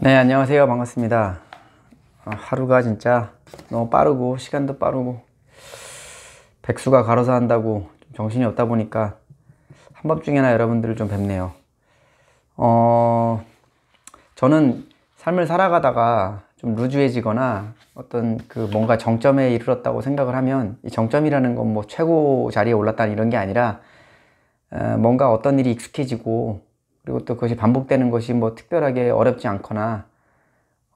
네 안녕하세요 반갑습니다 아, 하루가 진짜 너무 빠르고 시간도 빠르고 백수가 가로사 한다고 정신이 없다 보니까 한밤중에나 여러분들을 좀 뵙네요 어 저는 삶을 살아가다가 좀 루즈해지거나 어떤 그 뭔가 정점에 이르렀다고 생각을 하면 이 정점이라는 건 뭐 최고 자리에 올랐다 이런 게 아니라 뭔가 어떤 일이 익숙해지고 그리고 또 그것이 반복되는 것이 뭐 특별하게 어렵지 않거나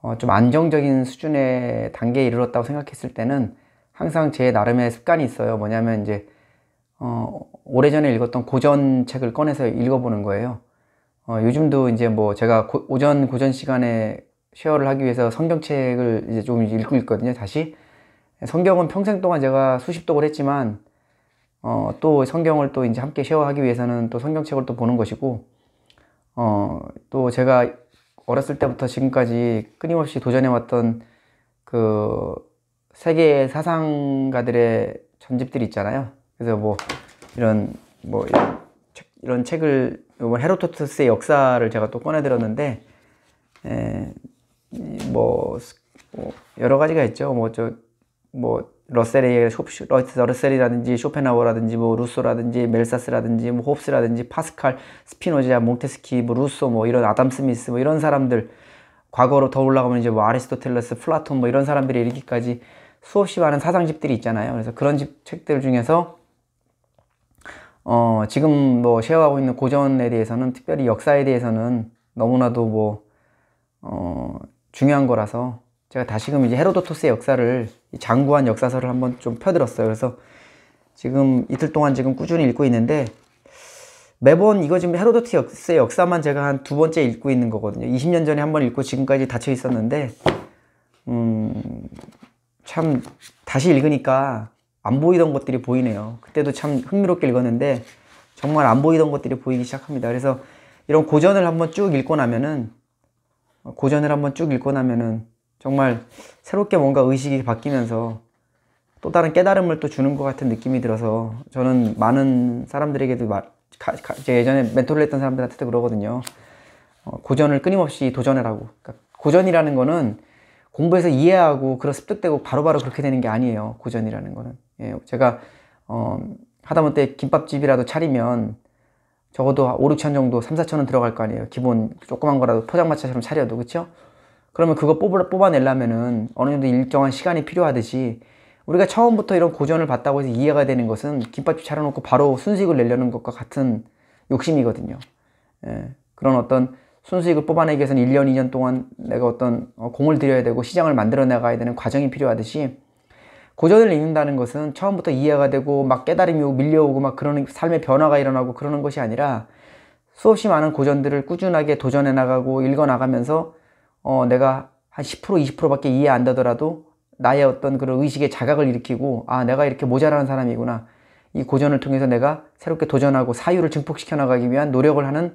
어, 좀 안정적인 수준의 단계에 이르렀다고 생각했을 때는 항상 제 나름의 습관이 있어요. 뭐냐면 이제 어, 오래전에 읽었던 고전 책을 꺼내서 읽어보는 거예요. 어, 요즘도 이제 뭐 제가 고, 오전 고전 시간에 쉐어를 하기 위해서 성경책을 이제 좀 읽고 있거든요. 다시 성경은 평생 동안 제가 수십 독을 했지만 어, 또 성경을 또 이제 함께 쉐어하기 위해서는 또 성경책을 또 보는 것이고 어, 또 제가 어렸을 때부터 지금까지 끊임없이 도전해왔던 그세계 사상가들의 전집들이 있잖아요. 그래서 뭐 이런 뭐 이런, 책, 이런 책을 이번 뭐 헤로토트스의 역사를 제가 또 꺼내들었는데 에, 예, 뭐, 뭐 여러 가지가 있죠. 뭐 저뭐 뭐 러셀의 러셀이라든지 쇼펜하우어라든지 뭐 루소라든지 멜사스라든지 뭐 홉스라든지 파스칼, 스피노자, 몽테스키, 뭐 루소 뭐 이런 아담 스미스 뭐 이런 사람들 과거로 더 올라가면 이제 뭐 아리스토텔레스, 플라톤 뭐 이런 사람들이 이르기까지 수없이 많은 사상집들이 있잖아요. 그래서 그런 집 책들 중에서 어, 지금 뭐 쉐어하고 있는 고전에 대해서는 특별히 역사에 대해서는 너무나도 뭐 어, 중요한 거라서 제가 다시금 이제 헤로도토스의 역사를 장구한 역사서를 한번 좀 펴들었어요. 그래서 지금 이틀 동안 지금 꾸준히 읽고 있는데 매번 이거 지금 헤로도트 역의 역사만 제가 한 두 번째 읽고 있는 거거든요. 20년 전에 한번 읽고 지금까지 닫혀 있었는데 음, 참 다시 읽으니까 안 보이던 것들이 보이네요. 그때도 참 흥미롭게 읽었는데 정말 안 보이던 것들이 보이기 시작합니다. 그래서 이런 고전을 한번 쭉 읽고 나면은 고전을 한번 쭉 읽고 나면은 정말 새롭게 뭔가 의식이 바뀌면서 또 다른 깨달음을 또 주는 것 같은 느낌이 들어서 저는 많은 사람들에게도 마, 가, 가, 예전에 멘토를 했던 사람들한테도 그러거든요. 어, 고전을 끊임없이 도전해라고. 그러니까 고전이라는 거는 공부해서 이해하고 그런 습득되고 바로바로 바로 그렇게 되는 게 아니에요. 고전이라는 거는. 예, 제가 어, 하다못해 김밥집이라도 차리면 적어도 5, 6천 정도, 3, 4천은 들어갈 거 아니에요. 기본 조그만 거라도 포장마차처럼 차려도 그렇죠? 그러면 그거 뽑아, 뽑아내려면은 어느 정도 일정한 시간이 필요하듯이 우리가 처음부터 이런 고전을 봤다고 해서 이해가 되는 것은 김밥집 차려놓고 바로 순수익을 내려는 것과 같은 욕심이거든요. 예, 그런 어떤 순수익을 뽑아내기 위해서는 1년, 2년 동안 내가 어떤 어, 공을 들여야 되고 시장을 만들어 나가야 되는 과정이 필요하듯이 고전을 읽는다는 것은 처음부터 이해가 되고 막 깨달음이 밀려오고 막 그런 삶의 변화가 일어나고 그러는 것이 아니라 수없이 많은 고전들을 꾸준하게 도전해 나가고 읽어 나가면서 어, 내가 한 10% 20%밖에 이해 안 되더라도 나의 어떤 그런 의식의 자각을 일으키고 아 내가 이렇게 모자라는 사람이구나 이 고전을 통해서 내가 새롭게 도전하고 사유를 증폭시켜 나가기 위한 노력을 하는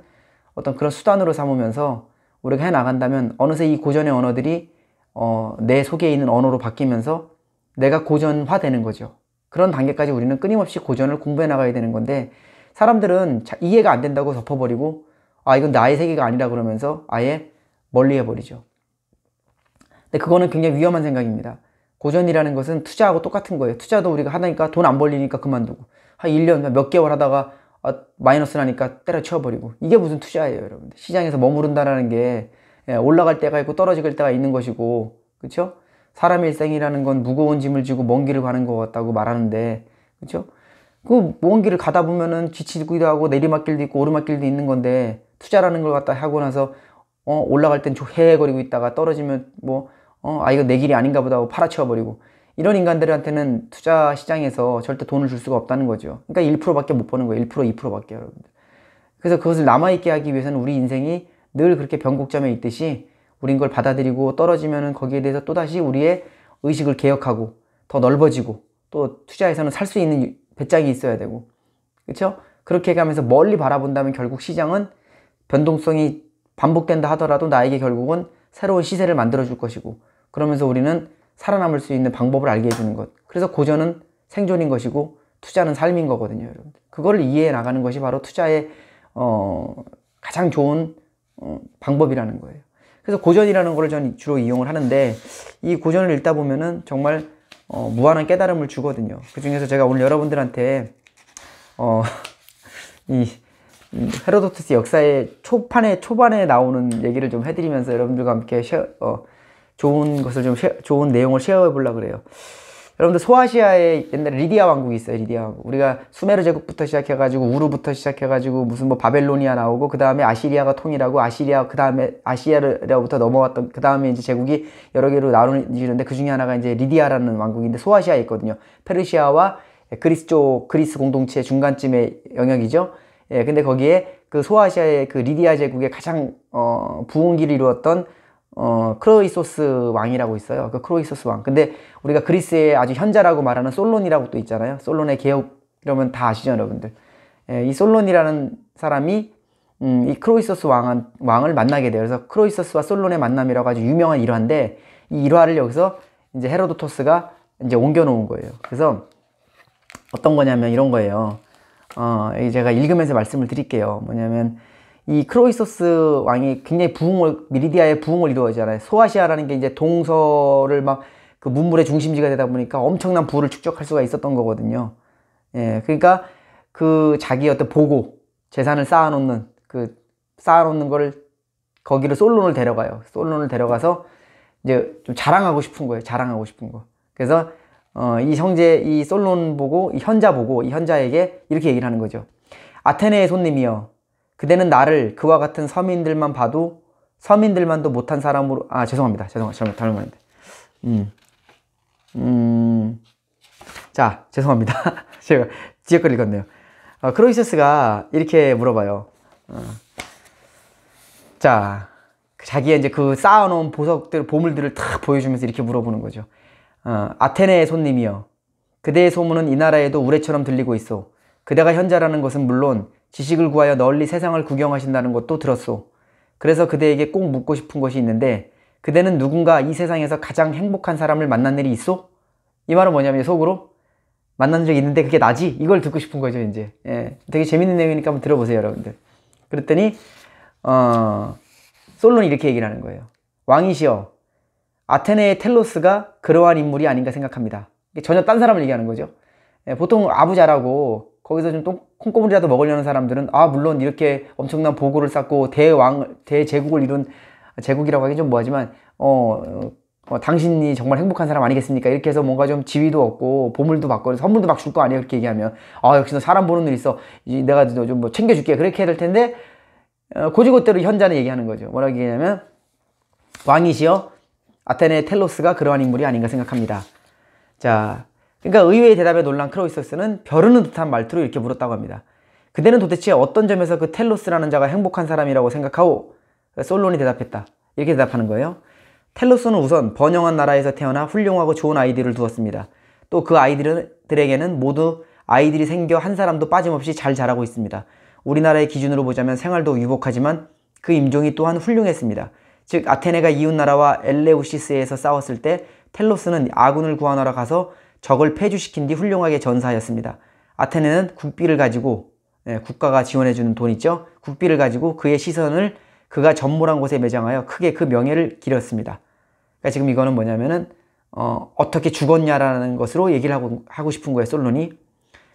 어떤 그런 수단으로 삼으면서 우리가 해 나간다면 어느새 이 고전의 언어들이 어, 내 속에 있는 언어로 바뀌면서 내가 고전화 되는 거죠. 그런 단계까지 우리는 끊임없이 고전을 공부해 나가야 되는 건데 사람들은 이해가 안 된다고 덮어버리고 아 이건 나의 세계가 아니라 그러면서 아예 멀리 해버리죠. 근데 그거는 굉장히 위험한 생각입니다. 고전이라는 것은 투자하고 똑같은 거예요. 투자도 우리가 하다니까 돈 안 벌리니까 그만두고 한 1년 몇 개월 하다가 아, 마이너스 나니까 때려치워버리고 이게 무슨 투자예요 여러분들 시장에서 머무른다라는 게 예, 올라갈 때가 있고 떨어질 때가 있는 것이고 그렇죠? 사람의 일생이라는 건 무거운 짐을 지고 먼 길을 가는 것 같다고 말하는데 그쵸그 먼 길을 가다 보면은 지치기도 하고 내리막길도 있고 오르막길도 있는 건데 투자라는 걸 갖다 하고 나서 어, 올라갈 땐 헤헤거리고 있다가 떨어지면 뭐, 어, 아, 이거 내 길이 아닌가 보다 하고 팔아치워버리고. 이런 인간들한테는 투자 시장에서 절대 돈을 줄 수가 없다는 거죠. 그러니까 1%밖에 못 버는 거예요. 1%, 2%밖에 여러분들. 그래서 그것을 남아있게 하기 위해서는 우리 인생이 늘 그렇게 변곡점에 있듯이 우린 걸 받아들이고 떨어지면은 거기에 대해서 또다시 우리의 의식을 개혁하고 더 넓어지고 또 투자에서는 살 수 있는 배짱이 있어야 되고 그렇죠? 그렇게 가면서 멀리 바라본다면 결국 시장은 변동성이 반복된다 하더라도 나에게 결국은 새로운 시세를 만들어 줄 것이고 그러면서 우리는 살아남을 수 있는 방법을 알게 해주는 것. 그래서 고전은 생존인 것이고 투자는 삶인 거거든요, 여러분들. 그걸 이해해 나가는 것이 바로 투자의 어, 가장 좋은 어, 방법이라는 거예요. 그래서 고전이라는 걸 저는 주로 이용을 하는데 이 고전을 읽다 보면은 정말 어, 무한한 깨달음을 주거든요. 그 중에서 제가 오늘 여러분들한테 어, 이 헤로도토스 역사의 초판에 초반에 나오는 얘기를 좀 해드리면서 여러분들과 함께 쉐어, 어, 좋은 것을 좀 쉐어, 좋은 내용을 쉐어해 보려고 그래요. 여러분들 소아시아에 옛날 리디아 왕국이 있어요. 리디아 왕국. 우리가 수메르 제국부터 시작해가지고 우르부터 시작해가지고 무슨 뭐 바벨로니아 나오고 그 다음에 아시리아가 통일하고 아시리아 그 다음에 아시아로부터 넘어왔던 그 다음에 이제 제국이 여러 개로 나누는데 그 중에 하나가 이제 리디아라는 왕국인데 소아시아에 있거든요. 페르시아와 그리스 쪽 그리스 공동체 중간쯤의 영역이죠. 예, 근데 거기에 그 소아시아의 그 리디아 제국의 가장 어, 부흥기를 이루었던 어, 크로이소스 왕이라고 있어요. 그 크로이소스 왕. 근데 우리가 그리스의 아주 현자라고 말하는 솔론이라고 또 있잖아요. 솔론의 개혁 이러면 다 아시죠, 여러분들. 예, 이 솔론이라는 사람이 음, 이 크로이소스 왕, 왕을 만나게 돼요. 그래서 크로이소스와 솔론의 만남이라고 아주 유명한 일화인데 이 일화를 여기서 이제 헤로도토스가 이제 옮겨놓은 거예요. 그래서 어떤 거냐면 이런 거예요. 어, 제가 읽으면서 말씀을 드릴게요. 뭐냐면 이 크로이소스 왕이 굉장히 부흥을 미리디아의 부흥을 이루어지잖아요. 소아시아라는 게 이제 동서를 막 그 문물의 중심지가 되다 보니까 엄청난 부를 축적할 수가 있었던 거거든요. 예, 그러니까 그 자기 어떤 보고 재산을 쌓아놓는 그 쌓아놓는 거를 거기를 솔론을 데려가요. 솔론을 데려가서 이제 좀 자랑하고 싶은 거예요. 자랑하고 싶은 거. 그래서 어, 이 형제 이 솔론 보고 이 현자 보고 이 현자에게 이렇게 얘기를 하는 거죠. 아테네의 손님이여 그대는 나를 그와 같은 서민들만 봐도 서민들만도 못한 사람으로 아 죄송합니다. 죄송합니다. 잘못 했는데 음. 음. 자, 죄송합니다. 제가 지역걸 읽었네요. 어, 크로이세스가 이렇게 물어봐요. 어. 자, 자기의 이제 그 쌓아놓은 보석들, 보물들을 탁 보여주면서 이렇게 물어보는 거죠. 어, 아테네의 손님이여 그대의 소문은 이 나라에도 우레처럼 들리고 있어 그대가 현자라는 것은 물론 지식을 구하여 널리 세상을 구경하신다는 것도 들었소. 그래서 그대에게 꼭 묻고 싶은 것이 있는데 그대는 누군가 이 세상에서 가장 행복한 사람을 만난 일이 있어이 말은 뭐냐면 속으로 만난 적이 있는데 그게 나지? 이걸 듣고 싶은 거죠 이제. 예, 되게 재밌는 내용이니까 한번 들어보세요 여러분들. 그랬더니 어, 솔론이 이렇게 얘기를 하는 거예요. 왕이시여 아테네의 텔로스가 그러한 인물이 아닌가 생각합니다. 전혀 딴 사람을 얘기하는 거죠. 예, 보통 아부자라고 거기서 좀 콩고물이라도 먹으려는 사람들은 아 물론 이렇게 엄청난 보고를 쌓고 대왕 대제국을 이룬 제국이라고 하긴 좀 뭐하지만 어, 어, 당신이 정말 행복한 사람 아니겠습니까? 이렇게 해서 뭔가 좀 지위도 얻고 보물도 받고 선물도 막 줄 거 아니에요? 이렇게 얘기하면 아 역시 너 사람 보는 일 있어 내가 너좀뭐 챙겨줄게 그렇게 해야 될 텐데 어, 고지고대로 현자는 얘기하는 거죠. 뭐라고 얘기하냐면 왕이시여 아테네 텔로스가 그러한 인물이 아닌가 생각합니다. 자, 그러니까 의외의 대답에 놀란 크로이서스는 벼르는 듯한 말투로 이렇게 물었다고 합니다. 그대는 도대체 어떤 점에서 그 텔로스라는 자가 행복한 사람이라고 생각하오? 솔론이 대답했다. 이렇게 대답하는 거예요. 텔로스는 우선 번영한 나라에서 태어나 훌륭하고 좋은 아이들을 두었습니다. 또 그 아이들에게는 모두 아이들이 생겨 한 사람도 빠짐없이 잘 자라고 있습니다. 우리나라의 기준으로 보자면 생활도 유복하지만 그 임종이 또한 훌륭했습니다. 즉 아테네가 이웃나라와 엘레우시스에서 싸웠을 때 텔로스는 아군을 구하라 가서 적을 폐주시킨 뒤 훌륭하게 전사하였습니다. 아테네는 국비를 가지고 예, 국가가 지원해주는 돈 있죠. 국비를 가지고 그의 시선을 그가 전몰한 곳에 매장하여 크게 그 명예를 기렸습니다. 그러니까 지금 이거는 뭐냐면은 어, 떻게 죽었냐라는 것으로 얘기를 하고, 하고 싶은 거예요. 솔론이.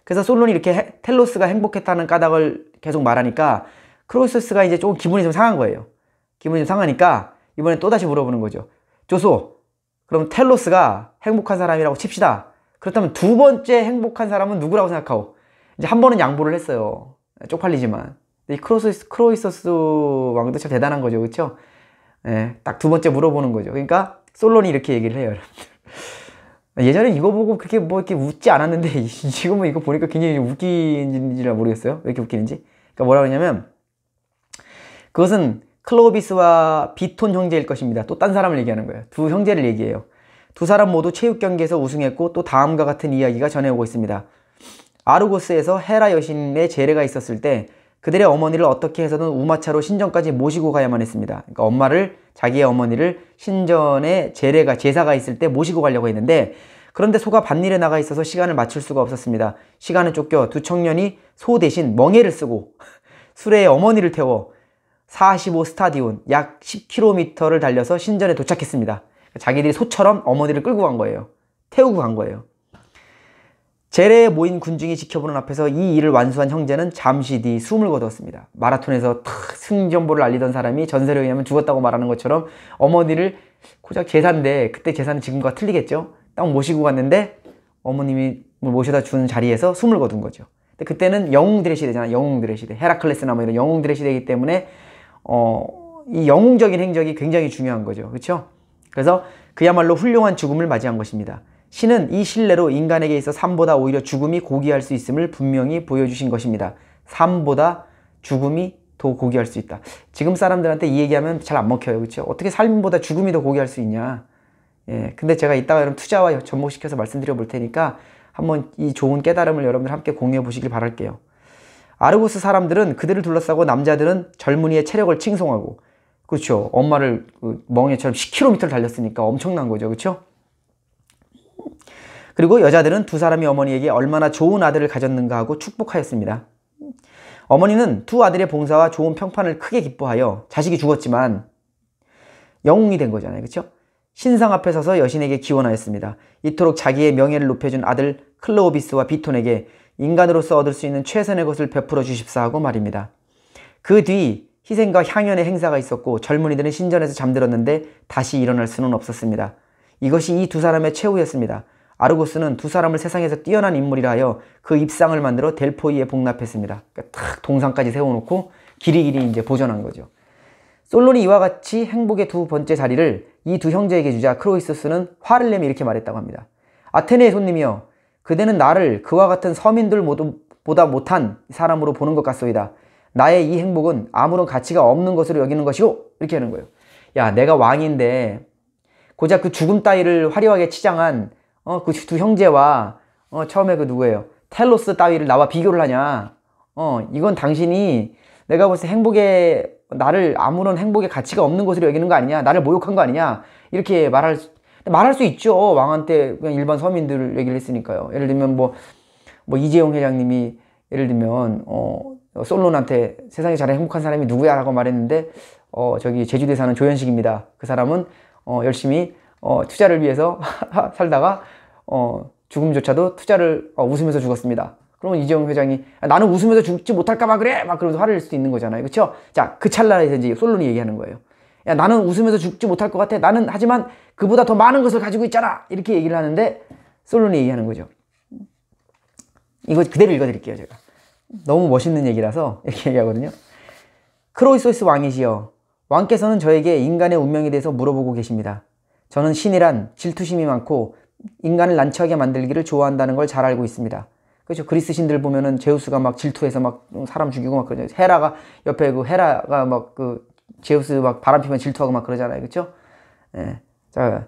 그래서 솔론이 이렇게 해, 텔로스가 행복했다는 까닭을 계속 말하니까 크로스스가 이제 조금 기분이 좀 상한 거예요. 기분이 상하니까 이번에 또다시 물어보는 거죠. 조소, 그럼 텔로스가 행복한 사람이라고 칩시다. 그렇다면 두 번째 행복한 사람은 누구라고 생각하오? 이제 한 번은 양보를 했어요. 쪽팔리지만. 이 크로스, 크로이서스 왕도 참 대단한 거죠. 그쵸? 예, 딱 두 번째 물어보는 거죠. 그러니까 솔론이 이렇게 얘기를 해요, 여러분들. 예전에 이거 보고 그렇게 뭐 이렇게 웃지 않았는데 지금은 이거 보니까 굉장히 웃기지 모르겠어요. 왜 이렇게 웃기는지. 그러니까 뭐라 그러냐면 그것은 클로비스와 비톤 형제일 것입니다. 또 딴 사람을 얘기하는 거예요. 두 형제를 얘기해요. 두 사람 모두 체육 경기에서 우승했고 또 다음과 같은 이야기가 전해오고 있습니다. 아르고스에서 헤라 여신의 재례가 있었을 때 그들의 어머니를 어떻게 해서든 우마차로 신전까지 모시고 가야만 했습니다. 그러니까 엄마를 자기의 어머니를 신전에 재례가 제사가 있을 때 모시고 가려고 했는데 그런데 소가 밭일에 나가 있어서 시간을 맞출 수가 없었습니다. 시간은 쫓겨 두 청년이 소 대신 멍해를 쓰고 수레에 어머니를 태워 45 스타디온 약 10km를 달려서 신전에 도착했습니다. 자기들이 소처럼 어머니를 끌고 간 거예요. 태우고 간 거예요. 재래에 모인 군중이 지켜보는 앞에서 이 일을 완수한 형제는 잠시 뒤 숨을 거두었습니다. 마라톤에서 탁 승전보를 알리던 사람이 전세로 의하면 죽었다고 말하는 것처럼 어머니를 고작 재산인데 그때 재산은 지금과 틀리겠죠? 딱 모시고 갔는데 어머님이 뭐 모셔다 준 자리에서 숨을 거둔 거죠. 근데 그때는 영웅들의 시대잖아. 영웅들의 시대. 헤라클레스나 뭐 이런 영웅들의 시대이기 때문에 어, 이 영웅적인 행적이 굉장히 중요한 거죠. 그렇죠? 그래서 그야말로 훌륭한 죽음을 맞이한 것입니다. 신은 이 신뢰로 인간에게 있어 삶보다 오히려 죽음이 고귀할 수 있음을 분명히 보여주신 것입니다. 삶보다 죽음이 더 고귀할 수 있다. 지금 사람들한테 이 얘기하면 잘 안 먹혀요. 그렇죠? 어떻게 삶보다 죽음이 더 고귀할 수 있냐. 예, 근데 제가 이따가 여러분 투자와 접목시켜서 말씀드려 볼 테니까 한번 이 좋은 깨달음을 여러분들 함께 공유해 보시길 바랄게요. 아르고스 사람들은 그들을 둘러싸고 남자들은 젊은이의 체력을 칭송하고 그렇죠. 엄마를 그 멍에처럼 10km를 달렸으니까 엄청난 거죠. 그렇죠? 그리고 여자들은 두 사람이 어머니에게 얼마나 좋은 아들을 가졌는가 하고 축복하였습니다. 어머니는 두 아들의 봉사와 좋은 평판을 크게 기뻐하여 자식이 죽었지만 영웅이 된 거잖아요. 그렇죠? 신상 앞에 서서 여신에게 기원하였습니다. 이토록 자기의 명예를 높여준 아들 클로오비스와 비톤에게 인간으로서 얻을 수 있는 최선의 것을 베풀어 주십사하고 말입니다. 그 뒤 희생과 향연의 행사가 있었고 젊은이들은 신전에서 잠들었는데 다시 일어날 수는 없었습니다. 이것이 이 두 사람의 최후였습니다. 아르고스는 두 사람을 세상에서 뛰어난 인물이라 하여 그 입상을 만들어 델포이에 복납했습니다. 그러니까 탁 동상까지 세워놓고 길이 길이 이제 보존한 거죠. 솔론이 이와 같이 행복의 두 번째 자리를 이 두 형제에게 주자 크로이스스는 화를 내며 이렇게 말했다고 합니다. 아테네의 손님이여 그대는 나를 그와 같은 서민들 보다 못한 사람으로 보는 것 같소이다. 나의 이 행복은 아무런 가치가 없는 것으로 여기는 것이오. 이렇게 하는 거예요. 야, 내가 왕인데 고작 그 죽음 따위를 화려하게 치장한 어, 그 두 형제와 어, 처음에 그 누구예요? 텔로스 따위를 나와 비교를 하냐? 어, 이건 당신이 내가 벌써 행복에 나를 아무런 행복의 가치가 없는 것으로 여기는 거 아니냐? 나를 모욕한 거 아니냐? 이렇게 말할 말할 수 있죠. 왕한테 그냥 일반 서민들 얘기를 했으니까요. 예를 들면 뭐, 뭐 이재용 회장님이 예를 들면, 어, 솔론한테 세상에 잘 행복한 사람이 누구야? 라고 말했는데, 어, 저기 제주대 사는 조현식입니다. 그 사람은, 어, 열심히, 어, 투자를 위해서 살다가, 어, 죽음조차도 투자를 어, 웃으면서 죽었습니다. 그러면 이재용 회장이 아, 나는 웃으면서 죽지 못할까봐 그래 막 그러면서 화를 낼 수도 있는 거잖아요. 그렇죠? 자 그 찰나에서 이제 솔론이 얘기하는 거예요. 야, 나는 웃으면서 죽지 못할 것 같아. 나는 하지만 그보다 더 많은 것을 가지고 있잖아. 이렇게 얘기를 하는데 솔론이 얘기하는 거죠. 이거 그대로 읽어드릴게요, 제가. 너무 멋있는 얘기라서 이렇게 얘기하거든요. 크로이소스 왕이시여. 왕께서는 저에게 인간의 운명에 대해서 물어보고 계십니다. 저는 신이란 질투심이 많고 인간을 난처하게 만들기를 좋아한다는 걸 잘 알고 있습니다. 그렇죠. 그리스 신들 보면은 제우스가 막 질투해서 막 사람 죽이고 막 그러죠. 헤라가 옆에 그 헤라가 막그 제우스 막 바람 피면 질투하고 막 그러잖아요. 그렇죠? 예. 자,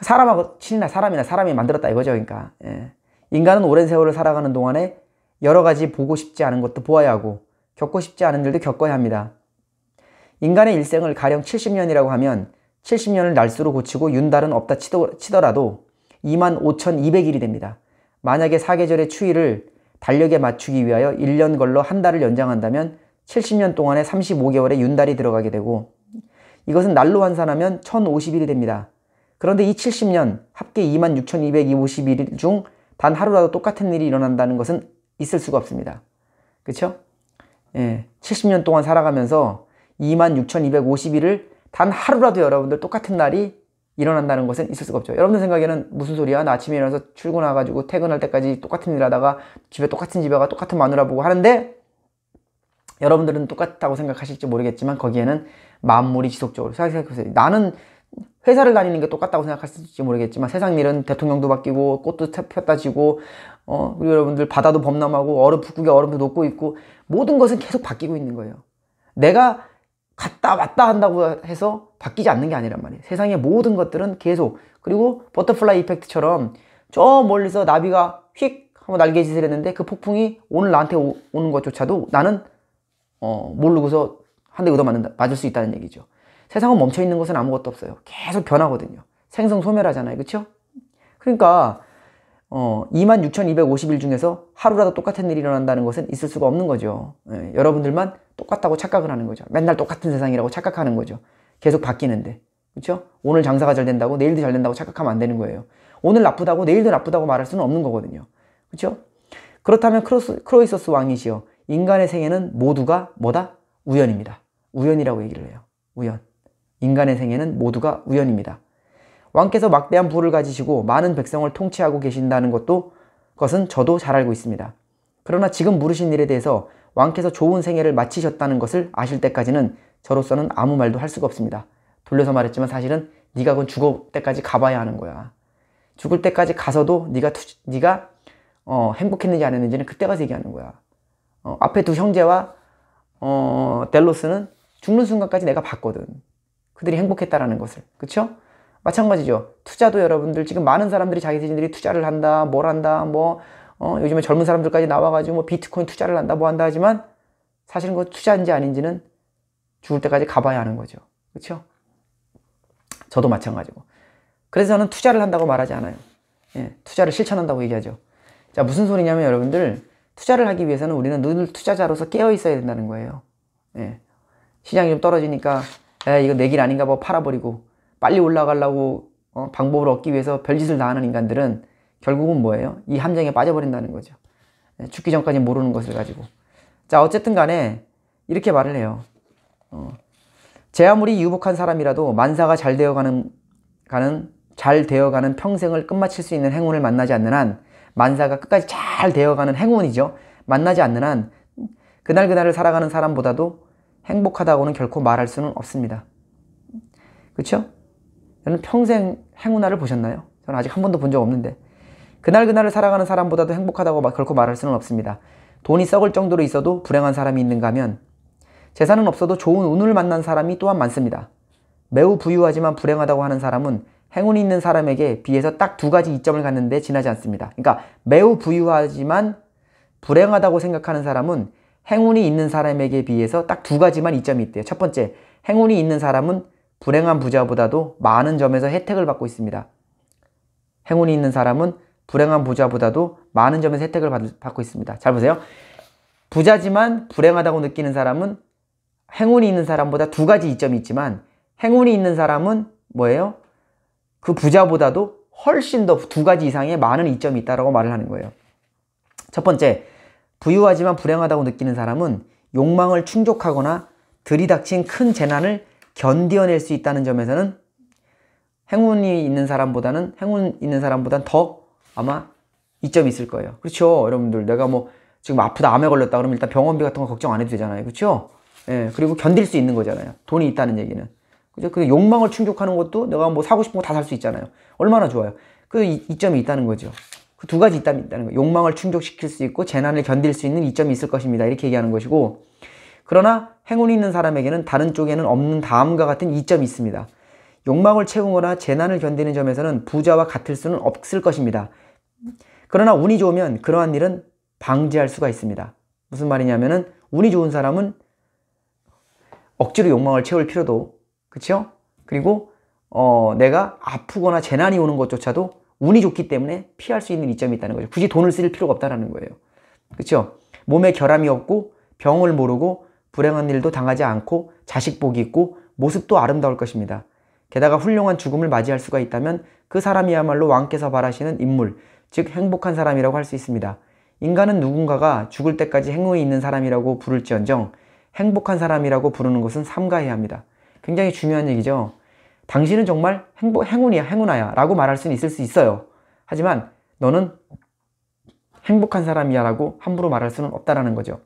사람하고 친이나 사람이나 사람이 만들었다 이거죠. 그러니까 예. 인간은 오랜 세월을 살아가는 동안에 여러 가지 보고 싶지 않은 것도 보아야 하고 겪고 싶지 않은 일도 겪어야 합니다. 인간의 일생을 가령 70년이라고 하면 70년을 날수로 고치고 윤달은 없다 치더, 라도 25,200일이 됩니다. 만약에 사계절의 추위를 달력에 맞추기 위하여 1년 걸로한 달을 연장한다면 70년 동안에 35개월의 윤달이 들어가게 되고 이것은 날로 환산하면 1050일이 됩니다. 그런데 이 70년 합계 26,251일 중 단 하루라도 똑같은 일이 일어난다는 것은 있을 수가 없습니다. 그렇죠? 예, 70년 동안 살아가면서 26,251을 단 하루라도 여러분들 똑같은 날이 일어난다는 것은 있을 수가 없죠. 여러분들 생각에는 무슨 소리야? 나 아침에 일어나서 출근해가지고 퇴근할 때까지 똑같은 일 하다가 집에 똑같은 집에 가 똑같은 마누라 보고 하는데 여러분들은 똑같다고 생각하실지 모르겠지만 거기에는 만물이 지속적으로 생각해보세요. 나는 회사를 다니는 게 똑같다고 생각하실지 모르겠지만 세상 일은 대통령도 바뀌고 꽃도 폈다 지고 어, 우리 여러분들 바다도 범람하고 얼음 북극에 얼음도 녹고 있고 모든 것은 계속 바뀌고 있는 거예요. 내가 갔다 왔다 한다고 해서 바뀌지 않는 게 아니란 말이에요. 세상의 모든 것들은 계속 그리고 버터플라이 이펙트처럼 저 멀리서 나비가 휙 한번 날개짓을 했는데 그 폭풍이 오늘 나한테 오, 오는 것조차도 나는 어, 모르고서 한 대 얻어맞는다, 맞을 수 있다는 얘기죠. 세상은 멈춰있는 것은 아무것도 없어요. 계속 변하거든요. 생성 소멸하잖아요. 그쵸? 그러니까, 어, 26,250일 중에서 하루라도 똑같은 일이 일어난다는 것은 있을 수가 없는 거죠. 예, 여러분들만 똑같다고 착각을 하는 거죠. 맨날 똑같은 세상이라고 착각하는 거죠. 계속 바뀌는데. 그쵸 오늘 장사가 잘 된다고 내일도 잘 된다고 착각하면 안 되는 거예요. 오늘 나쁘다고 내일도 나쁘다고 말할 수는 없는 거거든요. 그쵸 그렇다면 크로스, 크로이소스 왕이시여 인간의 생애는 모두가 뭐다? 우연입니다. 우연이라고 얘기를 해요. 우연. 인간의 생애는 모두가 우연입니다. 왕께서 막대한 부를 가지시고 많은 백성을 통치하고 계신다는 것도 그 것은 저도 잘 알고 있습니다. 그러나 지금 물으신 일에 대해서 왕께서 좋은 생애를 마치셨다는 것을 아실 때까지는 저로서는 아무 말도 할 수가 없습니다. 돌려서 말했지만 사실은 네가 그건 죽을 때까지 가봐야 하는 거야. 죽을 때까지 가서도 네가 투, 네가 어, 행복했는지 안 했는지는 그때 가서 얘기하는 거야. 어, 앞에 두 형제와 어, 델로스는 죽는 순간까지 내가 봤거든. 그들이 행복했다라는 것을. 그쵸? 마찬가지죠. 투자도 여러분들 지금 많은 사람들이 자기 자신들이 투자를 한다, 뭘 한다, 뭐 어, 요즘에 젊은 사람들까지 나와가지고 뭐 비트코인 투자를 한다, 뭐 한다 하지만 사실은 그 투자인지 아닌지는 죽을 때까지 가봐야 하는 거죠. 그쵸 저도 마찬가지고. 그래서 저는 투자를 한다고 말하지 않아요. 예, 투자를 실천한다고 얘기하죠. 자, 무슨 소리냐면 여러분들 투자를 하기 위해서는 우리는 눈을 투자자로서 깨어 있어야 된다는 거예요. 예. 시장이 좀 떨어지니까 에 이거 내 길 아닌가 봐 팔아버리고 빨리 올라가려고 어, 방법을 얻기 위해서 별짓을 다 하는 인간들은 결국은 뭐예요? 이 함정에 빠져버린다는 거죠. 예, 죽기 전까지 모르는 것을 가지고. 자 어쨌든 간에 이렇게 말을 해요. 어, 제 아무리 유복한 사람이라도 만사가 잘 되어가는 가는 잘 되어가는 평생을 끝마칠 수 있는 행운을 만나지 않는 한 만사가 끝까지 잘 되어가는 행운이죠. 만나지 않는 한 그날 그날을 살아가는 사람보다도 행복하다고는 결코 말할 수는 없습니다. 그렇죠? 저는 평생 행운아를 보셨나요? 저는 아직 한 번도 본 적 없는데 그날 그날을 살아가는 사람보다도 행복하다고 결코 말할 수는 없습니다. 돈이 썩을 정도로 있어도 불행한 사람이 있는가 하면 재산은 없어도 좋은 운을 만난 사람이 또한 많습니다. 매우 부유하지만 불행하다고 하는 사람은 행운이 있는 사람에게 비해서 딱 두 가지 이점을 갖는데 지나지 않습니다. 그러니까 매우 부유하지만 불행하다고 생각하는 사람은 행운이 있는 사람에게 비해서 딱 두 가지만 이점이 있대요. 첫 번째, 행운이 있는 사람은 불행한 부자보다도 많은 점에서 혜택을 받고 있습니다. 행운이 있는 사람은 불행한 부자보다도 많은 점에서 혜택을 받고 있습니다. 잘 보세요. 부자지만 불행하다고 느끼는 사람은 행운이 있는 사람보다 두 가지 이점이 있지만 행운이 있는 사람은 뭐예요? 그 부자보다도 훨씬 더 두 가지 이상의 많은 이점이 있다라고 말을 하는 거예요. 첫 번째, 부유하지만 불행하다고 느끼는 사람은 욕망을 충족하거나 들이닥친 큰 재난을 견디어낼 수 있다는 점에서는 행운이 있는 사람보다는 행운 있는 사람보다는 더 아마 이점이 있을 거예요. 그렇죠, 여러분들. 내가 뭐 지금 아프다 암에 걸렸다 그러면 일단 병원비 같은 거 걱정 안 해도 되잖아요. 그렇죠? 예, 그리고 견딜 수 있는 거잖아요. 돈이 있다는 얘기는. 그죠? 그 욕망을 충족하는 것도 내가 뭐 사고 싶은 거 다 살 수 있잖아요. 얼마나 좋아요. 그 이, 점이 있다는 거죠. 그 두 가지 이점이 있다는 거예요. 욕망을 충족시킬 수 있고 재난을 견딜 수 있는 이점이 있을 것입니다. 이렇게 얘기하는 것이고 그러나 행운이 있는 사람에게는 다른 쪽에는 없는 다음과 같은 이점이 있습니다. 욕망을 채우거나 재난을 견디는 점에서는 부자와 같을 수는 없을 것입니다. 그러나 운이 좋으면 그러한 일은 방지할 수가 있습니다. 무슨 말이냐면은 운이 좋은 사람은 억지로 욕망을 채울 필요도 그렇죠? 그리고 어, 내가 아프거나 재난이 오는 것조차도 운이 좋기 때문에 피할 수 있는 이점이 있다는 거죠. 굳이 돈을 쓸 필요가 없다는 거예요. 그렇죠? 몸에 결함이 없고 병을 모르고 불행한 일도 당하지 않고 자식 복이 있고 모습도 아름다울 것입니다. 게다가 훌륭한 죽음을 맞이할 수가 있다면 그 사람이야말로 왕께서 바라시는 인물, 즉 행복한 사람이라고 할 수 있습니다. 인간은 누군가가 죽을 때까지 행운이 있는 사람이라고 부를지언정 행복한 사람이라고 부르는 것은 삼가해야 합니다. 굉장히 중요한 얘기죠. 당신은 정말 행복, 행운이야, 행운아야 라고 말할 수는 있을 수 있어요. 하지만 너는 행복한 사람이야 라고 함부로 말할 수는 없다라는 거죠.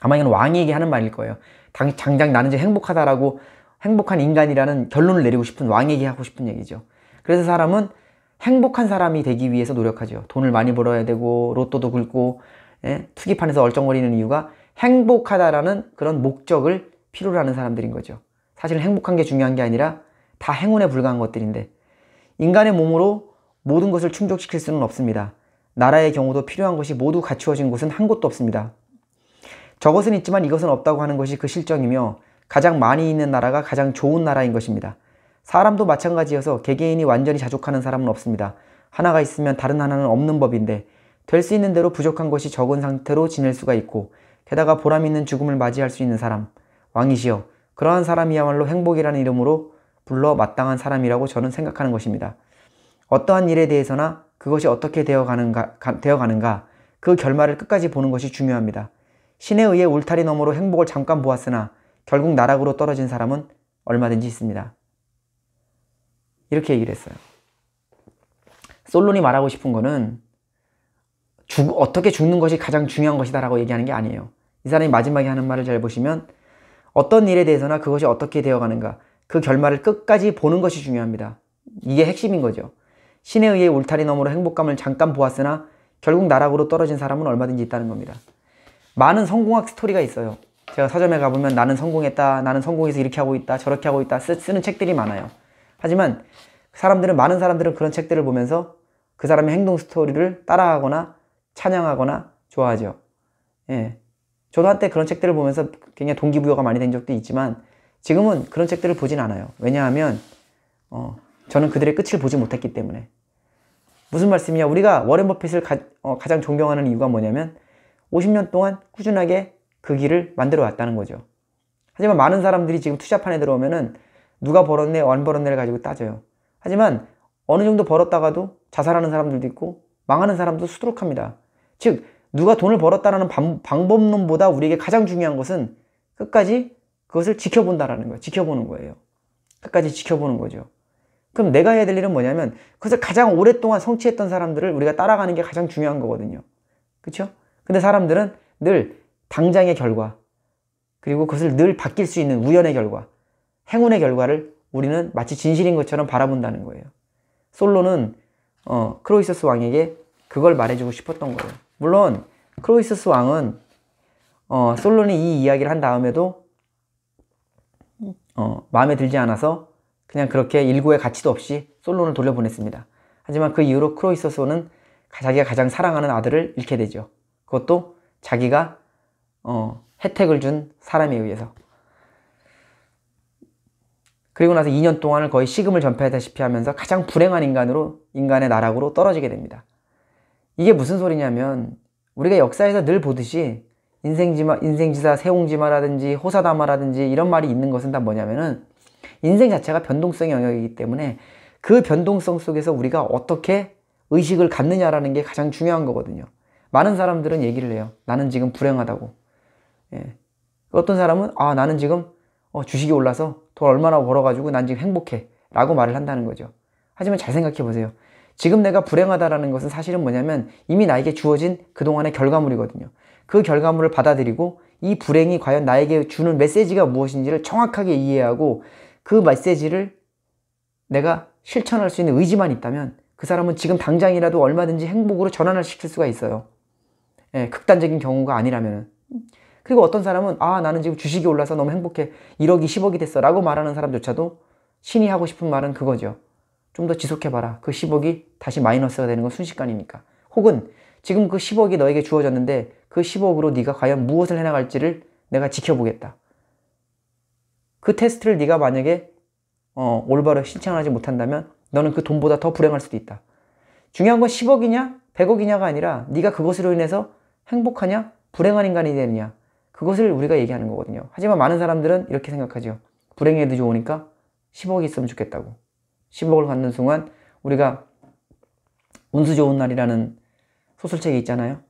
아마 이건 왕에게 이 하는 말일 거예요. 당, 장장 나는 이제 행복하다라고 행복한 인간이라는 결론을 내리고 싶은 왕에게 하고 싶은 얘기죠. 그래서 사람은 행복한 사람이 되기 위해서 노력하죠. 돈을 많이 벌어야 되고 로또도 긁고 예? 투기판에서 얼쩡거리는 이유가 행복하다라는 그런 목적을 필요로 하는 사람들인 거죠. 사실 행복한 게 중요한 게 아니라 다 행운에 불과한 것들인데 인간의 몸으로 모든 것을 충족시킬 수는 없습니다. 나라의 경우도 필요한 것이 모두 갖추어진 곳은 한 곳도 없습니다. 저것은 있지만 이것은 없다고 하는 것이 그 실정이며 가장 많이 있는 나라가 가장 좋은 나라인 것입니다. 사람도 마찬가지여서 개개인이 완전히 자족하는 사람은 없습니다. 하나가 있으면 다른 하나는 없는 법인데 될 수 있는 대로 부족한 것이 적은 상태로 지낼 수가 있고 게다가 보람 있는 죽음을 맞이할 수 있는 사람 왕이시여 그러한 사람이야말로 행복이라는 이름으로 불러 마땅한 사람이라고 저는 생각하는 것입니다. 어떠한 일에 대해서나 그것이 어떻게 되어가는가, 가, 되어가는가 그 결말을 끝까지 보는 것이 중요합니다. 신에 의해 울타리 너머로 행복을 잠깐 보았으나 결국 나락으로 떨어진 사람은 얼마든지 있습니다. 이렇게 얘기를 했어요. 솔론이 말하고 싶은 거는 죽, 어떻게 죽는 것이 가장 중요한 것이다 라고 얘기하는 게 아니에요. 이 사람이 마지막에 하는 말을 잘 보시면 어떤 일에 대해서나 그것이 어떻게 되어가는가 그 결말을 끝까지 보는 것이 중요합니다. 이게 핵심인 거죠. 신에 의해 울타리 너머로 행복감을 잠깐 보았으나 결국 나락으로 떨어진 사람은 얼마든지 있다는 겁니다. 많은 성공학 스토리가 있어요. 제가 서점에 가보면 나는 성공했다, 나는 성공해서 이렇게 하고 있다, 저렇게 하고 있다 쓰, 쓰는 책들이 많아요. 하지만 사람들은 많은 사람들은 그런 책들을 보면서 그 사람의 행동 스토리를 따라하거나 찬양하거나 좋아하죠. 예. 저도 한때 그런 책들을 보면서 굉장히 동기부여가 많이 된 적도 있지만 지금은 그런 책들을 보진 않아요. 왜냐하면 어, 저는 그들의 끝을 보지 못했기 때문에 무슨 말씀이냐? 우리가 워렌 버핏을 가, 어, 가장 존경하는 이유가 뭐냐면 50년 동안 꾸준하게 그 길을 만들어 왔다는 거죠. 하지만 많은 사람들이 지금 투자판에 들어오면은 누가 벌었네, 안 벌었네를 가지고 따져요. 하지만 어느 정도 벌었다가도 자살하는 사람들도 있고 망하는 사람도 수두룩합니다. 즉 누가 돈을 벌었다라는 방법론보다 우리에게 가장 중요한 것은 끝까지 그것을 지켜본다라는 거예요. 지켜보는 거예요. 끝까지 지켜보는 거죠. 그럼 내가 해야 될 일은 뭐냐면 그것을 가장 오랫동안 성취했던 사람들을 우리가 따라가는 게 가장 중요한 거거든요. 그렇죠? 근데 사람들은 늘 당장의 결과 그리고 그것을 늘 바뀔 수 있는 우연의 결과 행운의 결과를 우리는 마치 진실인 것처럼 바라본다는 거예요. 솔로는 어, 크로이서스 왕에게 그걸 말해주고 싶었던 거예요. 물론 크로이스스 왕은 어, 솔론이 이 이야기를 한 다음에도 어, 마음에 들지 않아서 그냥 그렇게 일구의 가치도 없이 솔론을 돌려보냈습니다. 하지만 그 이후로 크로이스스는 자기가 가장 사랑하는 아들을 잃게 되죠. 그것도 자기가 어, 혜택을 준 사람에 의해서. 그리고 나서 2년 동안을 거의 식음을전파했다시피 하면서 가장 불행한 인간으로 인간의 나락으로 떨어지게 됩니다. 이게 무슨 소리냐면 우리가 역사에서 늘 보듯이 인생지마, 인생지사 세옹지마라든지 호사다마라든지 이런 말이 있는 것은 다 뭐냐면은 인생 자체가 변동성 영역이기 때문에 그 변동성 속에서 우리가 어떻게 의식을 갖느냐라는 게 가장 중요한 거거든요. 많은 사람들은 얘기를 해요. 나는 지금 불행하다고. 예. 어떤 사람은 아 나는 지금 어, 주식이 올라서 돈 얼마나 벌어가지고 난 지금 행복해 라고 말을 한다는 거죠. 하지만 잘 생각해 보세요. 지금 내가 불행하다라는 것은 사실은 뭐냐면 이미 나에게 주어진 그동안의 결과물이거든요. 그 결과물을 받아들이고 이 불행이 과연 나에게 주는 메시지가 무엇인지를 정확하게 이해하고 그 메시지를 내가 실천할 수 있는 의지만 있다면 그 사람은 지금 당장이라도 얼마든지 행복으로 전환을 시킬 수가 있어요. 예, 극단적인 경우가 아니라면. 그리고 어떤 사람은 아 나는 지금 주식이 올라서 너무 행복해 1억 이1 0억이 됐어 라고 말하는 사람조차도 신이 하고 싶은 말은 그거죠. 좀더 지속해봐라. 그 10억이 다시 마이너스가 되는 건 순식간이니까. 혹은 지금 그 10억이 너에게 주어졌는데 그 10억으로 네가 과연 무엇을 해나갈지를 내가 지켜보겠다. 그 테스트를 네가 만약에 어, 올바로 신청하지 못한다면 너는 그 돈보다 더 불행할 수도 있다. 중요한 건 10억이냐 100억이냐가 아니라 네가 그것으로 인해서 행복하냐 불행한 인간이 되느냐 그것을 우리가 얘기하는 거거든요. 하지만 많은 사람들은 이렇게 생각하죠. 불행해도 좋으니까 10억이 있으면 좋겠다고. 10억을 갖는 순간 우리가 운수 좋은 날이라는 소설책이 있잖아요.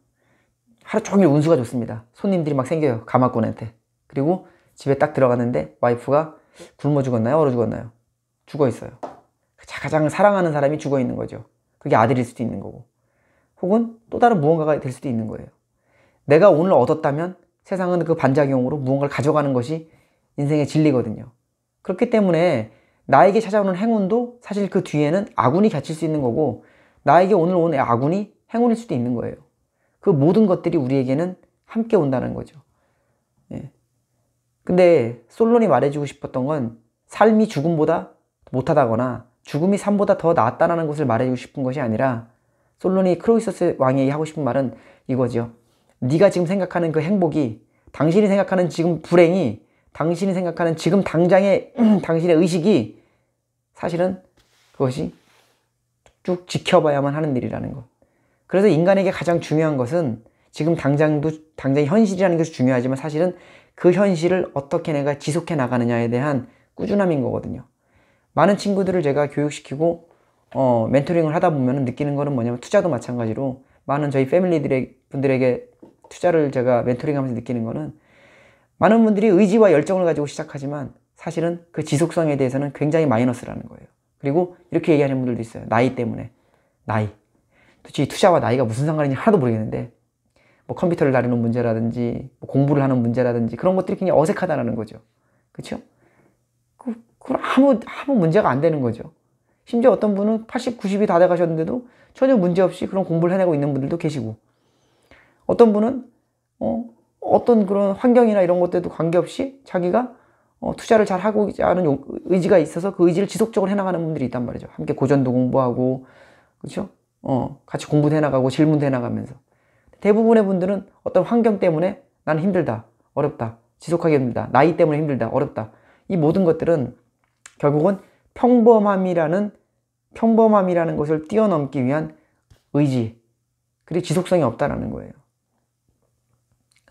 하루 종일 운수가 좋습니다. 손님들이 막 생겨요. 가마꾼한테. 그리고 집에 딱 들어갔는데 와이프가 굶어 죽었나요? 얼어 죽었나요? 죽어 있어요. 가장 사랑하는 사람이 죽어 있는 거죠. 그게 아들일 수도 있는 거고. 혹은 또 다른 무언가가 될 수도 있는 거예요. 내가 오늘 얻었다면 세상은 그 반작용으로 무언가를 가져가는 것이 인생의 진리거든요. 그렇기 때문에 나에게 찾아오는 행운도 사실 그 뒤에는 아군이 갇힐 수 있는 거고 나에게 오늘 오는 아군이 행운일 수도 있는 거예요. 그 모든 것들이 우리에게는 함께 온다는 거죠. 예. 근데 솔론이 말해주고 싶었던 건 삶이 죽음보다 못하다거나 죽음이 삶보다 더 낫다라는 것을 말해주고 싶은 것이 아니라 솔론이 크로이서스 왕에게 하고 싶은 말은 이거죠. 네가 지금 생각하는 그 행복이 당신이 생각하는 지금 불행이 당신이 생각하는 지금 당장의 당신의 의식이 사실은 그것이 쭉 지켜봐야만 하는 일이라는 것. 그래서 인간에게 가장 중요한 것은 지금 당장도 당장의 현실이라는 것이 중요하지만 사실은 그 현실을 어떻게 내가 지속해 나가느냐에 대한 꾸준함인 거거든요. 많은 친구들을 제가 교육시키고 어, 멘토링을 하다 보면 느끼는 거는 뭐냐면 투자도 마찬가지로 많은 저희 패밀리들의 분들에게 투자를 제가 멘토링하면서 느끼는 거는 많은 분들이 의지와 열정을 가지고 시작하지만 사실은 그 지속성에 대해서는 굉장히 마이너스라는 거예요. 그리고 이렇게 얘기하는 분들도 있어요. 나이 때문에. 나이. 도대체 투자와 나이가 무슨 상관인지 하나도 모르겠는데 뭐 컴퓨터를 다루는 문제라든지 뭐 공부를 하는 문제라든지 그런 것들이 굉장히 어색하다는 거죠. 그쵸죠 그, 그 아무 아무 문제가 안 되는 거죠. 심지어 어떤 분은 80, 90이 다 돼가셨는데도 전혀 문제없이 그런 공부를 해내고 있는 분들도 계시고 어떤 분은 어, 어떤 그런 환경이나 이런 것들도 관계없이 자기가 어, 투자를 잘 하고 하는 의지가 있어서 그 의지를 지속적으로 해나가는 분들이 있단 말이죠. 함께 고전도 공부하고, 그쵸 그렇죠? 어, 같이 공부도 해나가고 질문도 해나가면서. 대부분의 분들은 어떤 환경 때문에 나는 힘들다, 어렵다, 지속하기 힘들다, 나이 때문에 힘들다, 어렵다. 이 모든 것들은 결국은 평범함이라는 평범함이라는 것을 뛰어넘기 위한 의지, 그리고 지속성이 없다라는 거예요.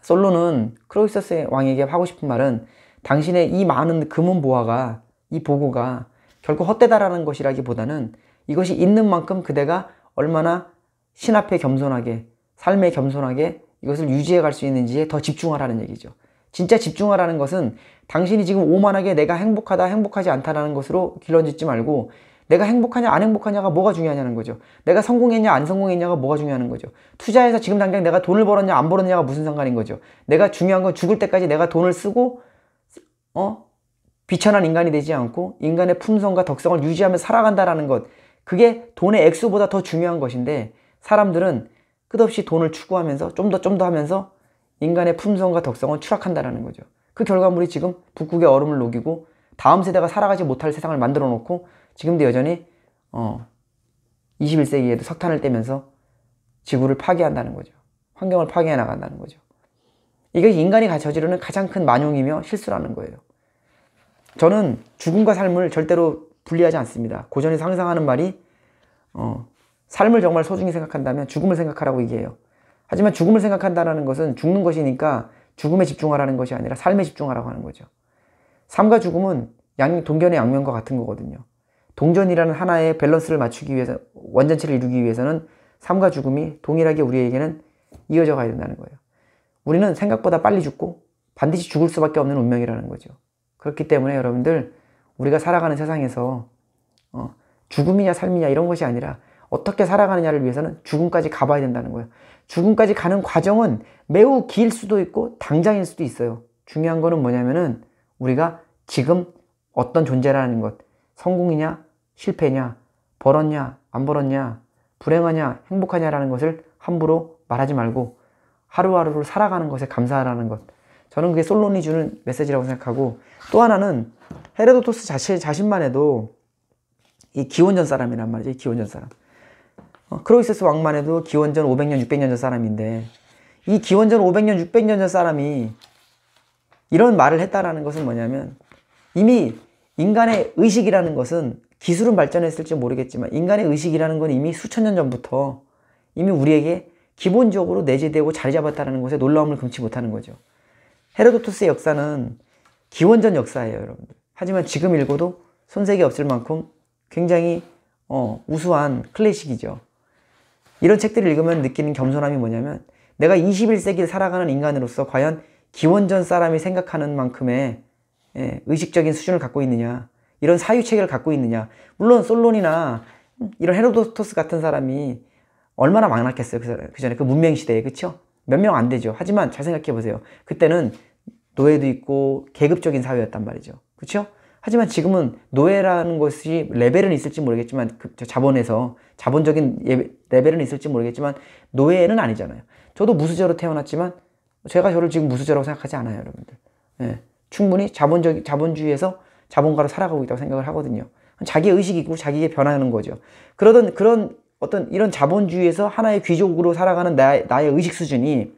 솔로는 크로이서스 왕에게 하고 싶은 말은 당신의 이 많은 금은 보화가 이 보고가 결코 헛되다라는 것이라기보다는 이것이 있는 만큼 그대가 얼마나 신 앞에 겸손하게 삶에 겸손하게 이것을 유지해 갈 수 있는지에 더 집중하라는 얘기죠. 진짜 집중하라는 것은 당신이 지금 오만하게 내가 행복하다 행복하지 않다라는 것으로 길러짓지 말고 내가 행복하냐 안 행복하냐가 뭐가 중요하냐는 거죠. 내가 성공했냐 안 성공했냐가 뭐가 중요한 거죠. 투자해서 지금 당장 내가 돈을 벌었냐 안 벌었냐가 무슨 상관인 거죠. 내가 중요한 건 죽을 때까지 내가 돈을 쓰고 어 비천한 인간이 되지 않고 인간의 품성과 덕성을 유지하며 살아간다라는 것 그게 돈의 액수보다 더 중요한 것인데 사람들은 끝없이 돈을 추구하면서 좀 더 좀더 좀더 하면서 인간의 품성과 덕성을 추락한다라는 거죠. 그 결과물이 지금 북극의 얼음을 녹이고 다음 세대가 살아가지 못할 세상을 만들어 놓고 지금도 여전히 어, 21세기에도 석탄을 떼면서 지구를 파괴한다는 거죠. 환경을 파괴해 나간다는 거죠. 이것이 인간이 저지르는 가장 큰 만용이며 실수라는 거예요. 저는 죽음과 삶을 절대로 분리하지 않습니다. 고전이상상 하는 말이 어, 삶을 정말 소중히 생각한다면 죽음을 생각하라고 얘기해요. 하지만 죽음을 생각한다는 것은 죽는 것이니까 죽음에 집중하라는 것이 아니라 삶에 집중하라고 하는 거죠. 삶과 죽음은 양, 동견의 양면과 같은 거거든요. 동전이라는 하나의 밸런스를 맞추기 위해서 완전체를 이루기 위해서는 삶과 죽음이 동일하게 우리에게는 이어져 가야 된다는 거예요. 우리는 생각보다 빨리 죽고 반드시 죽을 수밖에 없는 운명이라는 거죠. 그렇기 때문에 여러분들 우리가 살아가는 세상에서 어, 죽음이냐 삶이냐 이런 것이 아니라 어떻게 살아가느냐를 위해서는 죽음까지 가봐야 된다는 거예요. 죽음까지 가는 과정은 매우 길 수도 있고 당장일 수도 있어요. 중요한 거는 뭐냐면은 우리가 지금 어떤 존재라는 것, 성공이냐 실패냐, 벌었냐, 안 벌었냐, 불행하냐, 행복하냐라는 것을 함부로 말하지 말고 하루하루를 살아가는 것에 감사하라는 것. 저는 그게 솔론이 주는 메시지라고 생각하고 또 하나는 헤로도토스 자신, 자신만 해도 이 기원전 사람이란 말이죠. 기원전 사람. 어, 크로이세스 왕만 해도 기원전 500년, 600년 전 사람인데 이 기원전 500년, 600년 전 사람이 이런 말을 했다라는 것은 뭐냐면 이미 인간의 의식이라는 것은 기술은 발전했을지 모르겠지만 인간의 의식이라는 건 이미 수천 년 전부터 이미 우리에게 기본적으로 내재되고 자리 잡았다는 것에 놀라움을 금치 못하는 거죠. 헤로도토스의 역사는 기원전 역사예요, 여러분들. 하지만 지금 읽어도 손색이 없을 만큼 굉장히 어, 우수한 클래식이죠. 이런 책들을 읽으면 느끼는 겸손함이 뭐냐면 내가 21세기를 살아가는 인간으로서 과연 기원전 사람이 생각하는 만큼의 예, 의식적인 수준을 갖고 있느냐 이런 사유 체계를 갖고 있느냐. 물론 솔론이나 이런 헤로도토스 같은 사람이 얼마나 망락했어요그 전에 그, 그 문명 시대에 그쵸몇 명 안 되죠. 하지만 잘 생각해 보세요. 그때는 노예도 있고 계급적인 사회였단 말이죠. 그렇죠? 하지만 지금은 노예라는 것이 레벨은 있을지 모르겠지만 그 자본에서 자본적인 예, 레벨은 있을지 모르겠지만 노예는 아니잖아요. 저도 무수저로 태어났지만 제가 저를 지금 무수저라고 생각하지 않아요, 여러분들. 예, 충분히 자본적 자본주의에서 자본가로 살아가고 있다고 생각을 하거든요. 자기 의식이고 의자기의 변하는 거죠. 그러던 그런 어떤 이런 자본주의에서 하나의 귀족으로 살아가는 나, 나의 의식 수준이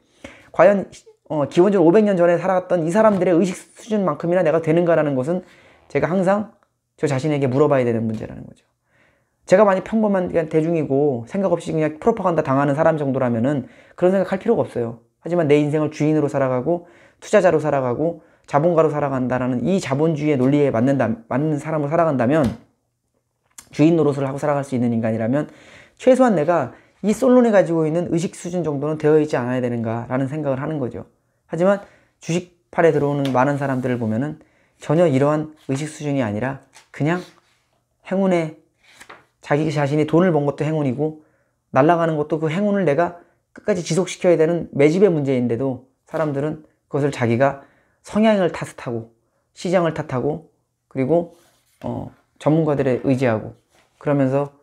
과연 어, 기본적으로 500년 전에 살아갔던 이 사람들의 의식 수준만큼이나 내가 되는가라는 것은 제가 항상 저 자신에게 물어봐야 되는 문제라는 거죠. 제가 많이 평범한 그냥 대중이고 생각 없이 그냥 프로파간다 당하는 사람 정도라면은 그런 생각할 필요가 없어요. 하지만 내 인생을 주인으로 살아가고 투자자로 살아가고 자본가로 살아간다라는 이 자본주의의 논리에 맞는다, 맞는 사람으로 살아간다면 주인 노릇을 하고 살아갈 수 있는 인간이라면 최소한 내가 이 솔론이 가지고 있는 의식 수준 정도는 되어 있지 않아야 되는가라는 생각을 하는 거죠. 하지만 주식팔에 들어오는 많은 사람들을 보면은 전혀 이러한 의식 수준이 아니라 그냥 행운에 자기 자신이 돈을 번 것도 행운이고 날아가는 것도 그 행운을 내가 끝까지 지속시켜야 되는 매집의 문제인데도 사람들은 그것을 자기가 성향을 탓하고 시장을 탓하고 그리고 어, 전문가들의 의지하고 그러면서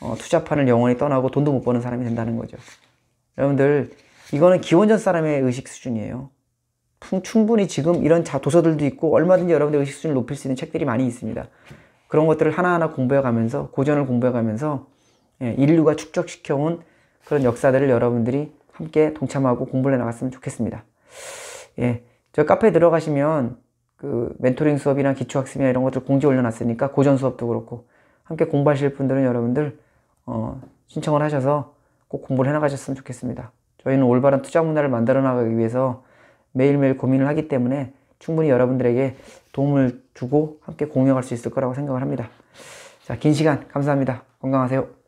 어, 투자판을 영원히 떠나고 돈도 못 버는 사람이 된다는 거죠. 여러분들 이거는 기원전 사람의 의식 수준이에요. 충분히 지금 이런 자 도서들도 있고 얼마든지 여러분들 의식 수준을 높일 수 있는 책들이 많이 있습니다. 그런 것들을 하나하나 공부해가면서 고전을 공부해가면서 예, 인류가 축적시켜온 그런 역사들을 여러분들이 함께 동참하고 공부를 해나갔으면 좋겠습니다. 예. 저 카페 에 들어가시면 그 멘토링 수업이나 기초학습이나 이런 것들 공지 올려놨으니까 고전 수업도 그렇고 함께 공부하실 분들은 여러분들 어, 신청을 하셔서 꼭 공부를 해나가셨으면 좋겠습니다. 저희는 올바른 투자 문화를 만들어 나가기 위해서 매일매일 고민을 하기 때문에 충분히 여러분들에게 도움을 주고 함께 공유할 수 있을 거라고 생각을 합니다. 자, 긴 시간 감사합니다. 건강하세요.